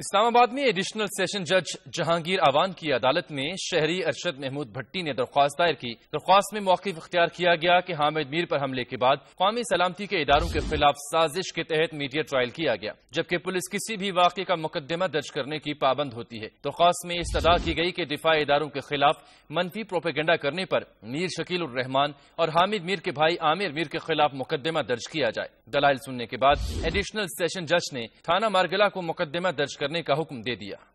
इस्लामाबाद में additional session जज जहांगीर आवान की अदालत में शहरी अरशद महमूद भट्टी ने दरख्वास्त दायर की दरख्वास्त में मौकफ अख्तियार किया गया कि हामिद मीर पर हमले के बाद कौमी सलामती के इदारों के खिलाफ साजिश के तहत मीडिया ट्रायल किया गया जबकि पुलिस किसी भी वाक्य का मुकदमा दर्ज करने की पाबंद होती है दरख्वास्त में इस्तः की गई कि दिफा इदारों के खिलाफ मनफी प्रोपेगेंडा करने पर मीर शकील रहमान और हामिद मीर के भाई आमिर मीर के खिलाफ मुकदमा दर्ज किया जाए दलाल सुनने के बाद एडिशनल सेशन जज ने थाना मारगला को मुकदमा दर्ज करने का हुक्म दे दिया